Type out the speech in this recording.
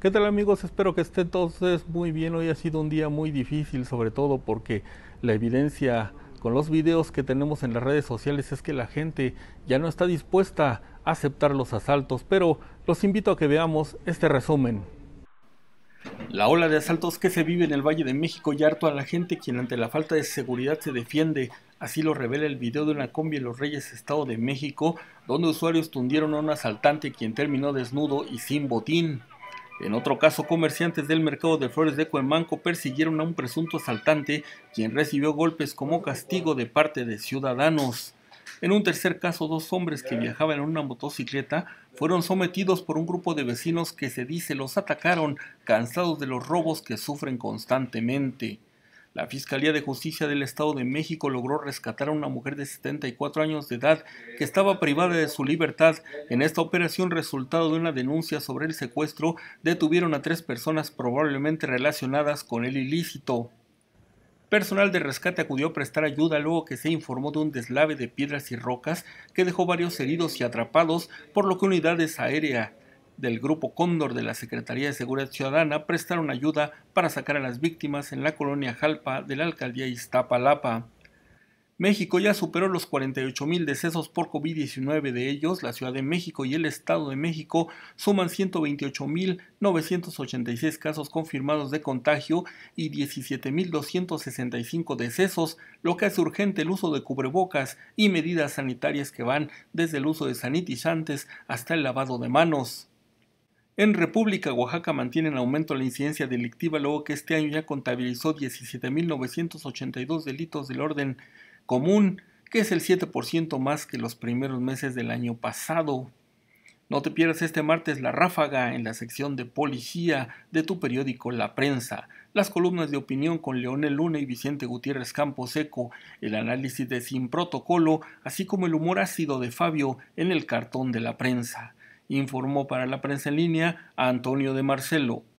¿Qué tal amigos? Espero que estén todos muy bien. Hoy ha sido un día muy difícil, sobre todo porque la evidencia con los videos que tenemos en las redes sociales es que la gente ya no está dispuesta a aceptar los asaltos, pero los invito a que veamos este resumen. La ola de asaltos que se vive en el Valle de México y harto a la gente quien ante la falta de seguridad se defiende, así lo revela el video de una combi en Los Reyes, Estado de México, donde usuarios tundieron a un asaltante quien terminó desnudo y sin botín. En otro caso, comerciantes del mercado de flores de Cuemanco persiguieron a un presunto asaltante, quien recibió golpes como castigo de parte de ciudadanos. En un tercer caso, dos hombres que viajaban en una motocicleta fueron sometidos por un grupo de vecinos que se dice los atacaron, cansados de los robos que sufren constantemente. La Fiscalía de Justicia del Estado de México logró rescatar a una mujer de 74 años de edad que estaba privada de su libertad. En esta operación, resultado de una denuncia sobre el secuestro, detuvieron a tres personas probablemente relacionadas con el ilícito. Personal de rescate acudió a prestar ayuda luego que se informó de un deslave de piedras y rocas que dejó varios heridos y atrapados, por lo que unidades aérea del Grupo Cóndor de la Secretaría de Seguridad Ciudadana prestaron ayuda para sacar a las víctimas en la colonia Jalpa de la alcaldía Iztapalapa. México ya superó los 48.000 decesos por COVID-19, de ellos la Ciudad de México y el Estado de México suman 128.986 casos confirmados de contagio y mil 265 decesos, lo que hace urgente el uso de cubrebocas y medidas sanitarias que van desde el uso de sanitizantes hasta el lavado de manos. En República Oaxaca mantiene en aumento la incidencia delictiva luego que este año ya contabilizó 17.982 delitos del orden común, que es el 7% más que los primeros meses del año pasado. No te pierdas este martes la ráfaga en la sección de policía de tu periódico La Prensa, las columnas de opinión con Leonel Luna y Vicente Gutiérrez Campos Eco, el análisis de Sin Protocolo, así como el humor ácido de Fabio en el cartón de la prensa informó para la prensa en línea Antonio de Marcelo.